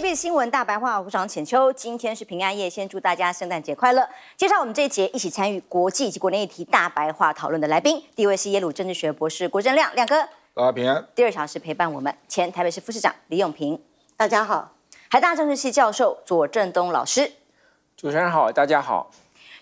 今天新闻大白话，胡长浅秋。今天是平安夜，先祝大家圣诞节快乐。介绍我们这一节一起参与国际及国内议题大白话讨论的来宾，第一位是耶鲁政治学博士郭正亮亮哥，大家平安。第二小是陪伴我们前台北市副市长李永平，大家好。台大政治系教授左正东老师，主持人好，大家好。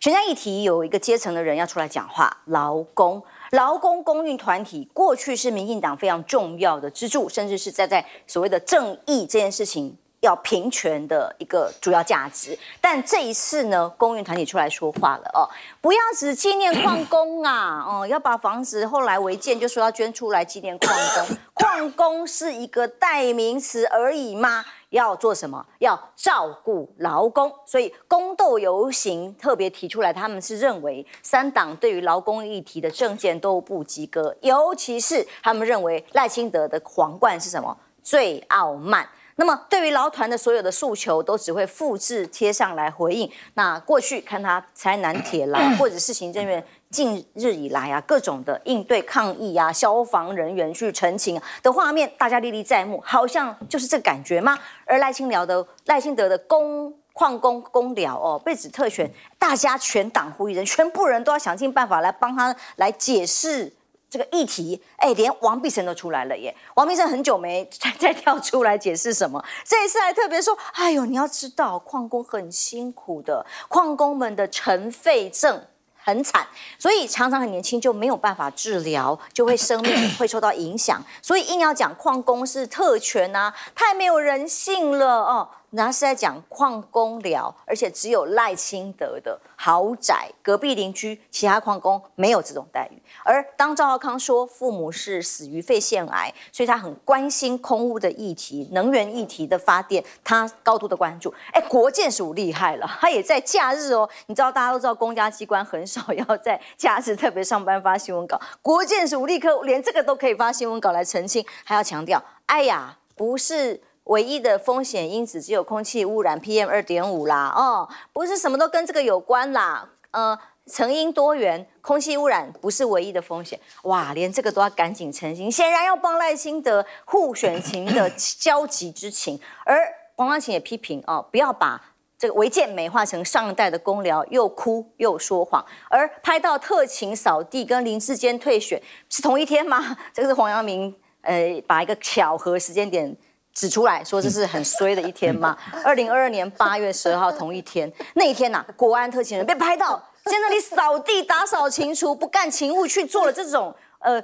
选家议题有一个阶层的人要出来讲话，劳工、劳工公运团体，过去是民进党非常重要的支柱，甚至是站在所谓的正义这件事情。要平权的一个主要价值，但这一次呢，工运团体出来说话了哦，不要只纪念矿工啊，哦，要把房子后来违建就说要捐出来纪念矿工，矿工是一个代名词而已吗？要做什么？要照顾劳工，所以宫斗游行特别提出来，他们是认为三党对于劳工议题的政见都不及格，尤其是他们认为赖清德的皇冠是什么？最傲慢。那么，对于劳团的所有的诉求，都只会复制贴上来回应。那过去看他台南铁牢，或者是行政院近日以来啊，各种的应对抗议啊，消防人员去澄清的画面，大家历历在目，好像就是这感觉吗？而赖清辽的赖清德的工矿工工寮哦，被指特权，大家全党呼吁人，全部人都要想尽办法来帮他来解释。这个议题，哎，连王必成都出来了耶。王必成很久没 再跳出来解释什么，这一次还特别说：，哎呦，你要知道矿工很辛苦的，矿工们的尘肺症很惨，所以常常很年轻就没有办法治疗，就会生命 会受到影响，所以硬要讲矿工是特权啊，太没有人性了哦。然后是在讲矿工寮，而且只有赖清德的豪宅隔壁邻居，其他矿工没有这种待遇。而当赵浩康说父母是死于肺腺癌，所以他很关心空屋的议题、能源议题的发电，他高度的关注。哎，国建署厉害了，他也在假日哦。你知道大家都知道公家机关很少要在假日特别上班发新闻稿，国建署立刻连这个都可以发新闻稿来澄清，还要强调，哎呀，不是。唯一的风险因子只有空气污染 PM 二点五啦，哦，不是什么都跟这个有关啦，呃，成因多元，空气污染不是唯一的风险，哇，连这个都要赶紧澄清，显然要帮赖清德互选情的焦急之情。而黄光芹也批评哦，不要把这个违建美化成上一代的公聊，又哭又说谎，而拍到特勤扫地跟林志坚退选是同一天吗？这个是黄阳明呃，把一个巧合时间点。指出来说这是很衰的一天吗？二零二二年八月十二号同一天，那一天呐，国安特勤人被拍到在那里扫地打扫清除，不干勤务去做了这种呃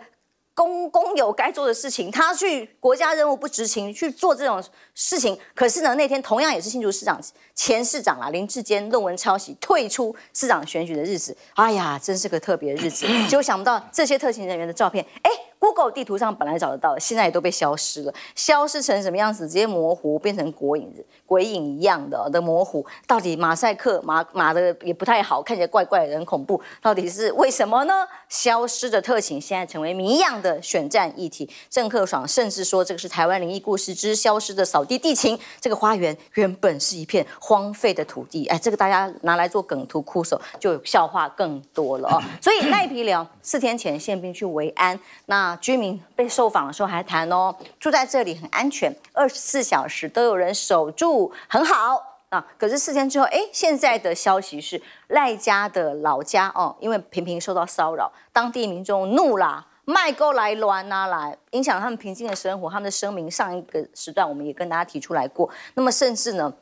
公公有该做的事情，他去国家任务不执勤去做这种事情。可是呢，那天同样也是新竹市长前市长啦林志坚论文抄袭退出市长选举的日子，哎呀，真是个特别的日子，结果想不到这些特勤人员的照片，哎。Google 地图上本来找得到的，现在也都被消失了，消失成什么样子？直接模糊，变成鬼影子、鬼影一样的的模糊。到底马赛克马马的也不太好看，起来怪怪的，很恐怖。到底是为什么呢？消失的特勤现在成为谜一样的选战议题。郑克爽甚至说这个是台湾灵异故事之消失的扫地地勤。这个花园原本是一片荒废的土地，哎，这个大家拿来做梗图哭手就笑话更多了哦。所以赖皮脸四天前宪兵去维安那。居民被受访的时候还谈哦，住在这里很安全，二十四小时都有人守住，很好啊。可是四天之后，哎，现在的消息是赖家的老家哦，因为频频受到骚扰，当地民众怒啦，卖沟来乱啊，来影响他们平静的生活。他们的声明上一个时段我们也跟大家提出来过，那么甚至呢？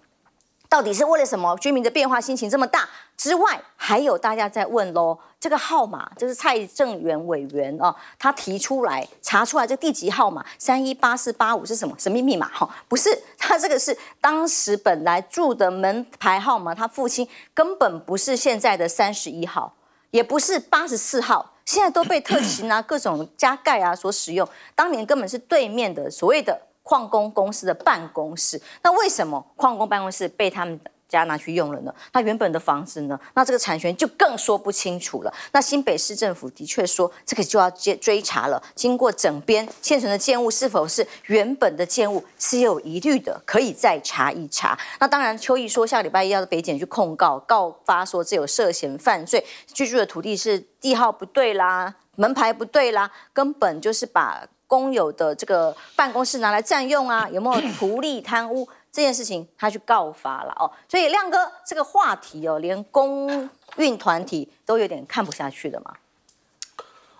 到底是为了什么居民的变化心情这么大？之外，还有大家在问咯，这个号码就是蔡正元委员哦，他提出来查出来这第地籍号码三一八四八五是什么神秘密码？哈，不是，他这个是当时本来住的门牌号码，他父亲根本不是现在的三十一号，也不是八十四号，现在都被特勤啊、各种加盖啊所使用，当年根本是对面的所谓的。矿工公司的办公室，那为什么矿工办公室被他们家拿去用了呢？那原本的房子呢？那这个产权就更说不清楚了。那新北市政府的确说，这个就要追追查了。经过整编，现存的建物是否是原本的建物，是有疑虑的，可以再查一查。那当然，邱毅说下礼拜一要到北检去控告，告发说这有涉嫌犯罪，居住的土地是地号不对啦，门牌不对啦，根本就是把。公有的这个办公室拿来占用啊，有没有图利贪污这件事情，他去告发了哦。所以亮哥这个话题哦，连公运团体都有点看不下去的嘛。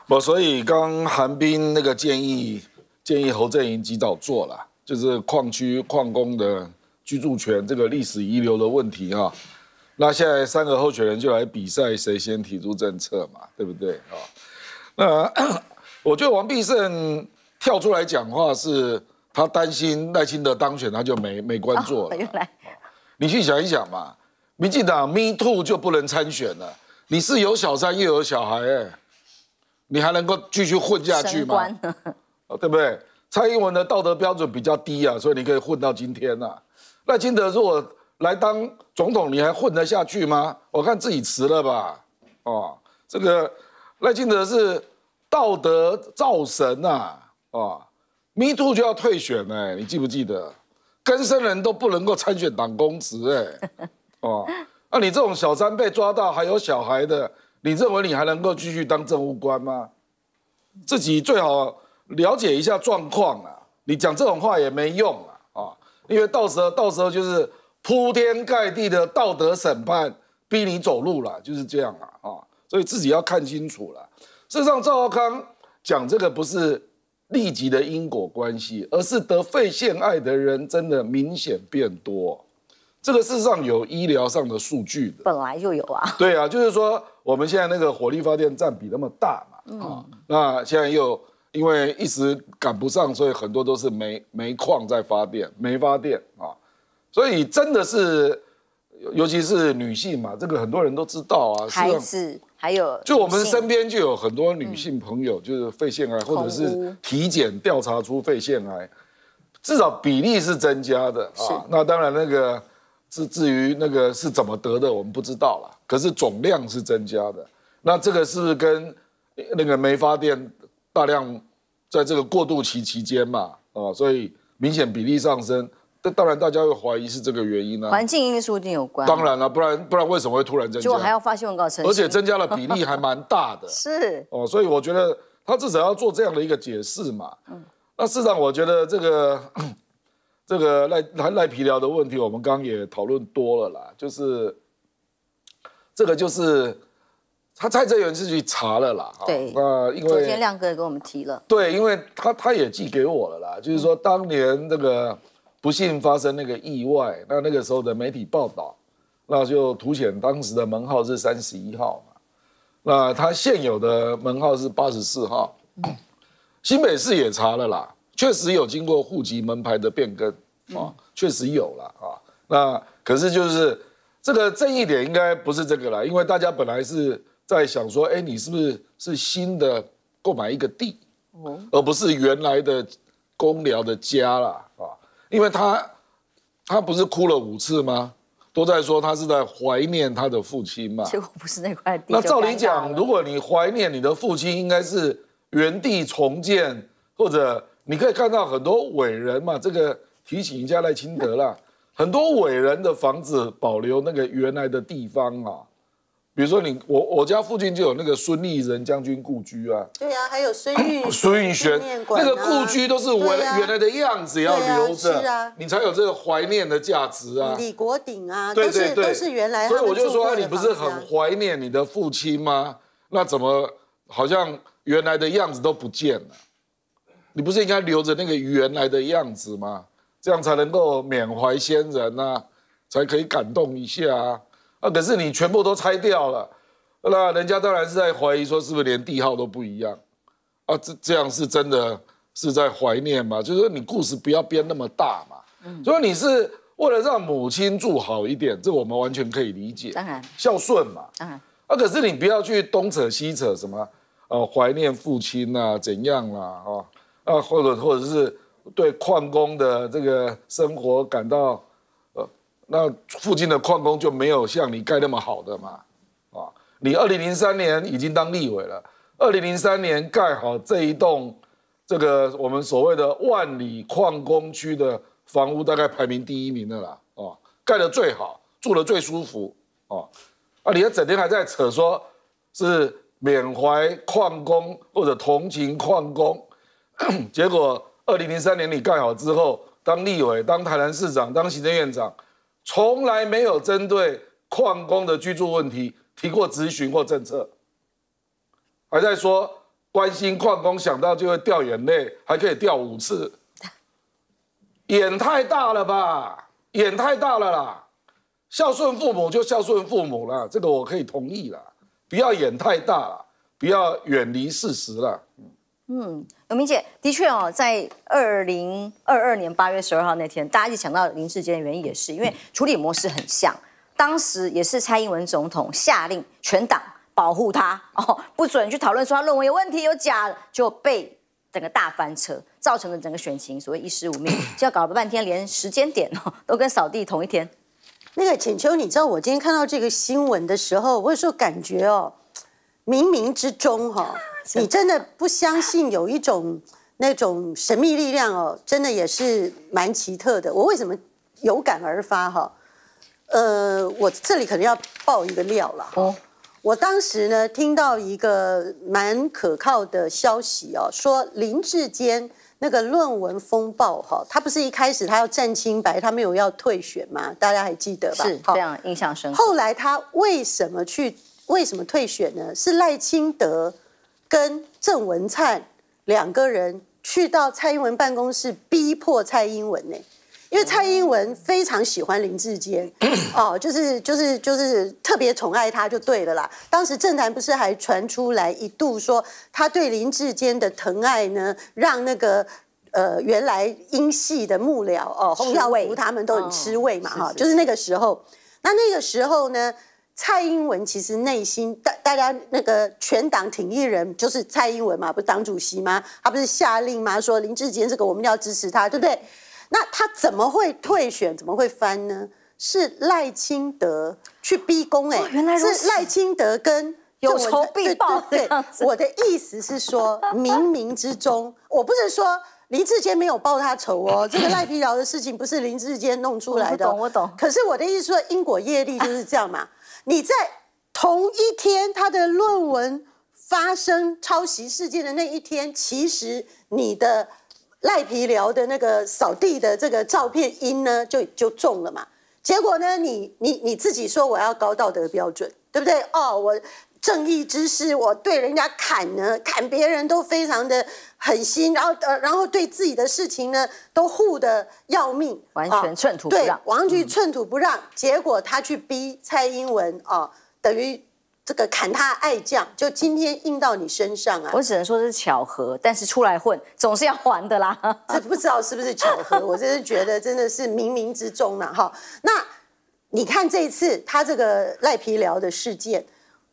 我所以刚韩冰那个建议，建议侯正营及早做了，就是矿区矿工的居住权这个历史遗留的问题啊。那现在三个候选人就来比赛，谁先提出政策嘛，对不对啊？那 我觉得王必胜。跳出来讲话是，他担心赖清德当选，他就没 没官做了。你去想一想嘛，民进党 Me Too 就不能参选了。你是有小三又有小孩，哎，你还能够继续混下去吗？哦，对不对？蔡英文的道德标准比较低啊，所以你可以混到今天呐。赖清德如果来当总统，你还混得下去吗？我看自己辞了吧。哦，这个赖清德是道德造神呐。啊，Me Too 就要退选哎，你记不记得？根生人都不能够参选党公职哎，哦，那你这种小三被抓到还有小孩的，你认为你还能够继续当政务官吗？自己最好了解一下状况啊，你讲这种话也没用啊，啊，因为到时候到时候就是铺天盖地的道德审判，逼你走路了，就是这样了啊，所以自己要看清楚了。事实上，赵浩康讲这个不是。立即的因果关系，而是得肺腺癌的人真的明显变多。这个事实上有医疗上的数据的，本来就有啊。对啊，就是说我们现在那个火力发电占比那么大嘛，啊，那现在又因为一时赶不上，所以很多都是煤煤矿在发电，煤发电啊，所以真的是。尤其是女性嘛，这个很多人都知道啊。孩子还有，就我们身边就有很多女性朋友，就是肺腺癌，或者是体检调查出肺腺癌，至少比例是增加的啊。那当然，那个至至于那个是怎么得的，我们不知道了。可是总量是增加的。那这个是跟那个煤发电大量在这个过渡期期间嘛？啊，所以明显比例上升。但当然，大家会怀疑是这个原因呢。环境因素一定有关。当然了，不然不然为什么会突然增加？就还要发新闻稿澄而且增加了比例还蛮大的。是哦，所以我觉得他至少要做这样的一个解释嘛。嗯。那事实上，我觉得这个 这个赖赖赖皮聊的问题，我们刚刚也讨论多了啦。就是这个，就是他蔡政元是去查了啦。对。那因为昨天亮哥也给我们提了。对，因为他他也寄给我了啦。就是说当年那个。不幸发生那个意外，那那个时候的媒体报道，那就凸显当时的门号是三十一号嘛。那他现有的门号是八十四号。新北市也查了啦，确实有经过户籍门牌的变更啊，确实有了啊。那可是就是这个争一点应该不是这个啦，因为大家本来是在想说，哎，你是不是是新的购买一个地，而不是原来的公寮的家啦。啊？因为他，他不是哭了五次吗？都在说他是在怀念他的父亲嘛。结果不是那块地。那照理讲，如果你怀念你的父亲，应该是原地重建，或者你可以看到很多伟人嘛。这个提醒一下赖清德啦，很多伟人的房子保留那个原来的地方啊。比如说你我我家附近就有那个孙立人将军故居啊，对啊，还有孙玉 孙玉轩那个故居都是原原来的样子要留着，你才有这个怀念的价值啊。李国鼎啊，都是都是原来，所以我就说啊，你不是很怀念你的父亲吗？那怎么好像原来的样子都不见了？你不是应该留着那个原来的样子吗？这样才能够缅怀先人呐，才可以感动一下。啊！可是你全部都拆掉了，那人家当然是在怀疑说，是不是连地号都不一样啊？这这样是真的是在怀念嘛？就是说你故事不要编那么大嘛。嗯。所以你是为了让母亲住好一点，这我们完全可以理解。当然。孝顺嘛。啊！可是你不要去东扯西扯什么，呃，怀念父亲啊，怎样啦？啊，或者或者是对矿工的这个生活感到。那附近的矿工就没有像你盖那么好的嘛？啊，你二零零三年已经当立委了，二零零三年盖好这一栋，这个我们所谓的万里矿工区的房屋，大概排名第一名的啦，啊，盖的最好，住的最舒服，啊，啊，你要整天还在扯说是缅怀矿工或者同情矿工，结果二零零三年你盖好之后，当立委，当台南市长，当行政院长。从来没有针对矿工的居住问题提过咨询或政策，还在说关心矿工想到就会掉眼泪，还可以掉五次，眼太大了吧，眼太大了啦！孝顺父母就孝顺父母啦，这个我可以同意啦，不要眼太大啦，不要远离事实啦。嗯，永明姐的确哦，在二零二二年八月十二号那天，大家一想到林志杰的原因，也是因为处理模式很像，当时也是蔡英文总统下令全党保护他哦，不准去讨论说他论文有问题有假，就被整个大翻车造成了整个选情，所谓一失无命，就要搞了半天，连时间点哦都跟扫地同一天。那个浅秋，你知道我今天看到这个新闻的时候，我有时候感觉哦，冥冥之中哈。你真的不相信有一种那种神秘力量哦，真的也是蛮奇特的。我为什么有感而发哈？呃，我这里可能要爆一个料了哦，我当时呢听到一个蛮可靠的消息哦，说林志坚那个论文风暴哈，他不是一开始他要占清白，他没有要退选吗？大家还记得吧？是非常印象深刻。后来他为什么去为什么退选呢？是赖清德。跟郑文灿两个人去到蔡英文办公室逼迫蔡英文呢，因为蔡英文非常喜欢林志坚，哦，就是就是就是特别宠爱他就对了啦。当时政坛不是还传出来一度说他对林志坚的疼爱呢，让那个呃原来英系的幕僚哦，吃味，他们都很吃味嘛哈，就是那个时候，那那个时候呢？蔡英文其实内心，大大家那个全党挺一人，就是蔡英文嘛，不是党主席吗？他不是下令吗？说林志坚这个我们要支持他，对不对？那他怎么会退选？怎么会翻呢？是赖清德去逼宫哎，是赖清德跟有仇必报。对对对，我的意思是说，冥冥之中，我不是说林志坚没有报他仇哦，这个赖皮佬的事情不是林志坚弄出来的，我懂，我懂。可是我的意思说，因果业力就是这样嘛。你在同一天，他的论文发生抄袭事件的那一天，其实你的赖皮聊的那个扫地的这个照片音呢，就就中了嘛。结果呢，你你你自己说我要高道德标准，对不对？哦，我。正义之士，我对人家砍呢，砍别人都非常的狠心，然后呃，然后对自己的事情呢都护的要命，完全寸土不让。王菊寸土不让，结果他去逼蔡英文哦，等于这个砍他爱将，就今天印到你身上啊。我只能说是巧合，但是出来混总是要还的啦。这不知道是不是巧合，我真是觉得真的是冥冥之中呢哈。那你看这次他这个赖皮聊的事件。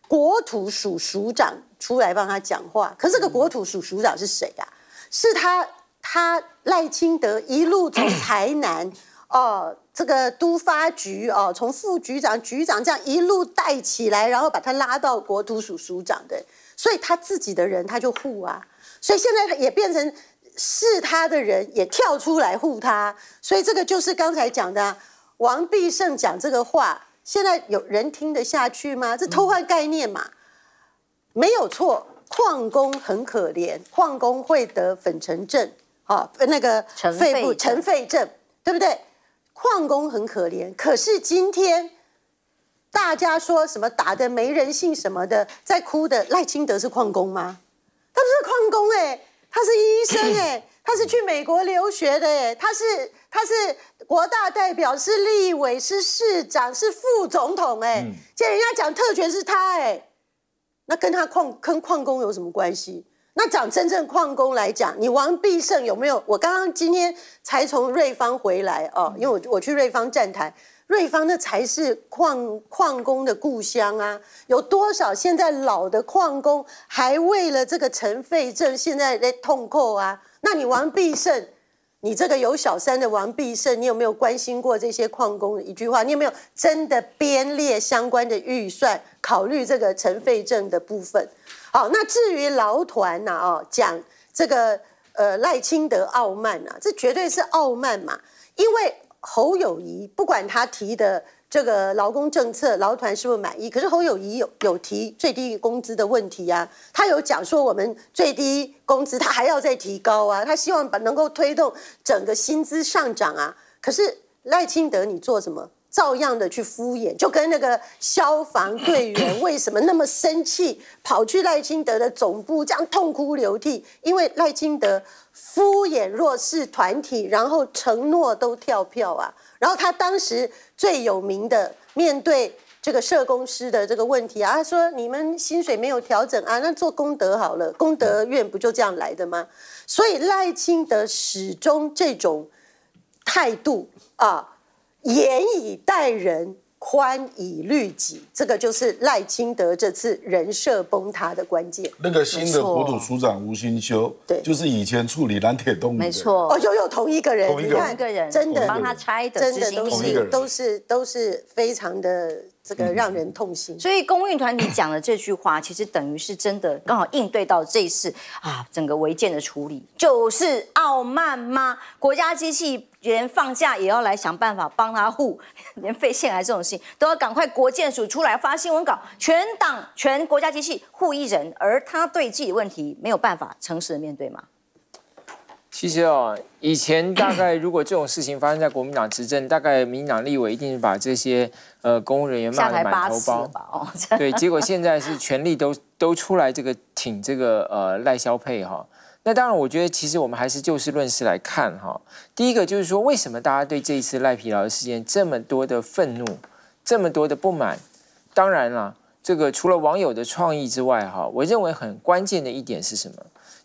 国土署署长出来帮他讲话，可是个国土署署长是谁啊？是他，他赖清德一路从台南，哦，这个都发局哦，从副局长、局长这样一路带起来，然后把他拉到国土署署长的，所以他自己的人他就护啊，所以现在也变成是他的人也跳出来护他，所以这个就是刚才讲的王必胜讲这个话。现在有人听得下去吗？这偷换概念嘛，没有错。矿工很可怜，矿工会得粉尘症，啊，那个肺部尘肺症，对不对？矿工很可怜，可是今天大家说什么打的没人性什么的，在哭的赖清德是矿工吗？他不是矿工哎，他是医生哎。他是去美国留学的，哎，他是他是国大代表，是立委，是市长，是副总统，哎，现在人家讲特权是他，哎，那跟他矿跟矿工有什么关系？那讲真正矿工来讲，你王必胜有没有？我刚刚今天才从瑞芳回来哦，因为我我去瑞芳站台。瑞芳那才是矿矿工的故乡啊！有多少现在老的矿工还为了这个尘肺症现在在痛哭啊？那你王必胜，你这个有小三的王必胜，你有没有关心过这些矿工的一句话？你有没有真的编列相关的预算考虑这个尘肺症的部分？好，那至于劳团呐，哦，讲这个呃赖清德傲慢啊，这绝对是傲慢嘛，因为。侯友谊不管他提的这个劳工政策，劳团是不是满意？可是侯友谊有有提最低工资的问题啊，他有讲说我们最低工资他还要再提高啊，他希望把能够推动整个薪资上涨啊。可是赖清德你做什么？照样的去敷衍，就跟那个消防队员 为什么那么生气，跑去赖清德的总部这样痛哭流涕，因为赖清德。敷衍弱势团体，然后承诺都跳票啊！然后他当时最有名的面对这个社公司的这个问题啊，他说：“你们薪水没有调整啊，那做功德好了，功德院不就这样来的吗？”所以赖清德始终这种态度啊，严以待人。宽以律己，这个就是赖清德这次人设崩塌的关键。那个新的国土署长吴新修，对，就是以前处理兰铁东没错，哦，又有同一个人，同一个人，真的帮他拆的，真的都是都是都是非常的。这个让人痛心，所以公运团你讲的这句话，其实等于是真的刚好应对到这一次啊，整个违建的处理，就是傲慢吗？国家机器连放假也要来想办法帮他护，连肺腺癌这种事都要赶快国建署出来发新闻稿，全党全国家机器护一人，而他对自己问题没有办法诚实面对吗？其实哦，以前大概如果这种事情发生在国民党执政，大概民党立委一定把这些呃公务人员骂台八次包。对，结果现在是全力都都出来这个挺这个呃赖萧佩哈。那当然，我觉得其实我们还是就事论事来看哈。第一个就是说，为什么大家对这一次赖皮劳的事件这么多的愤怒，这么多的不满？当然了，这个除了网友的创意之外哈，我认为很关键的一点是什么？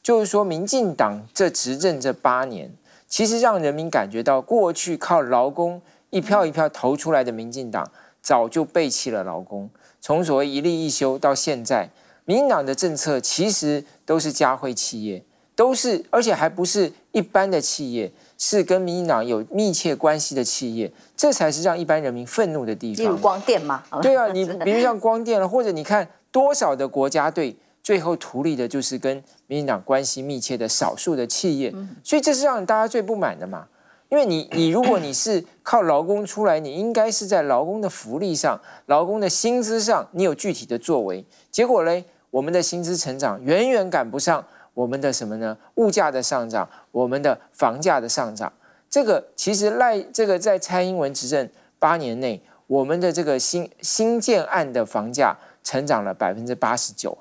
就是说，民进党这执政这八年，其实让人民感觉到，过去靠劳工一票一票投出来的民进党，早就背弃了劳工。从所谓一立一修到现在，民党的政策其实都是加惠企业，都是而且还不是一般的企业，是跟民进党有密切关系的企业，这才是让一般人民愤怒的地方。比如光电嘛，对啊，你比如像光电了，或者你看多少的国家队。最后图利的就是跟民进党关系密切的少数的企业，所以这是让大家最不满的嘛。因为你，你如果你是靠劳工出来，你应该是在劳工的福利上、劳工的薪资上，你有具体的作为。结果嘞，我们的薪资成长远远赶不上我们的什么呢？物价的上涨，我们的房价的上涨。这个其实赖这个在蔡英文执政八年内，我们的这个新新建案的房价成长了百分之八十九。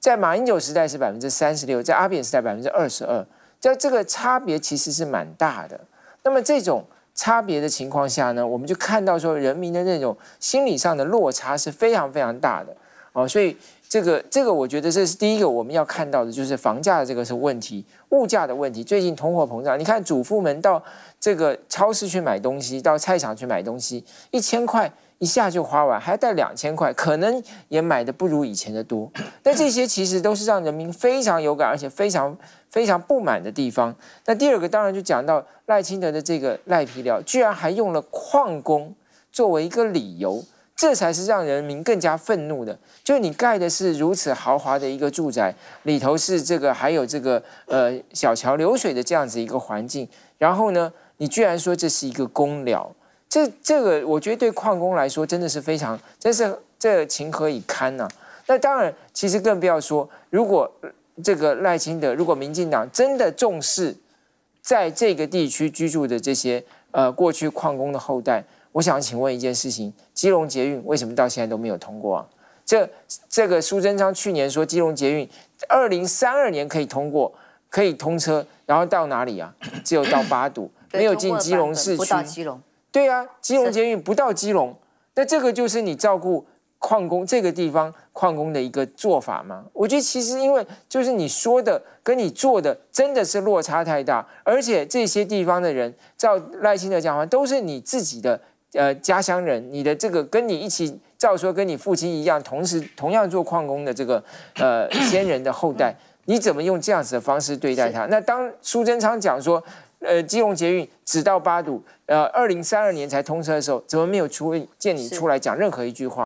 在马英九时代是百分之三十六，在阿扁时代百分之二十二，在这个差别其实是蛮大的。那么这种差别的情况下呢，我们就看到说人民的那种心理上的落差是非常非常大的啊。所以这个这个，我觉得这是第一个我们要看到的，就是房价的这个是问题，物价的问题。最近通货膨胀，你看主妇们到这个超市去买东西，到菜场去买东西，一千块。一下就花完，还要带两千块，可能也买的不如以前的多。但这些其实都是让人民非常有感，而且非常非常不满的地方。那第二个当然就讲到赖清德的这个赖皮寮，居然还用了矿工作为一个理由，这才是让人民更加愤怒的。就是你盖的是如此豪华的一个住宅，里头是这个还有这个呃小桥流水的这样子一个环境，然后呢，你居然说这是一个公寮。这这个，我觉得对矿工来说真的是非常，真是这情何以堪呢？那当然，其实更不要说，如果这个赖清德，如果民进党真的重视，在这个地区居住的这些呃过去矿工的后代，我想请问一件事情：基隆捷运为什么到现在都没有通过啊？这这个苏贞昌去年说基隆捷运二零三二年可以通过，可以通车，然后到哪里啊？只有到八堵，没有进基隆市区，不到基隆。对啊，基隆监狱不到基隆，那这个就是你照顾矿工这个地方矿工的一个做法吗？我觉得其实因为就是你说的跟你做的真的是落差太大，而且这些地方的人，照赖清德讲话，都是你自己的呃家乡人，你的这个跟你一起照说跟你父亲一样，同时同样做矿工的这个呃 先人的后代，你怎么用这样子的方式对待他？那当苏贞昌讲说。呃，基隆捷运直到八堵，呃，二零三二年才通车的时候，怎么没有出见你出来讲任何一句话？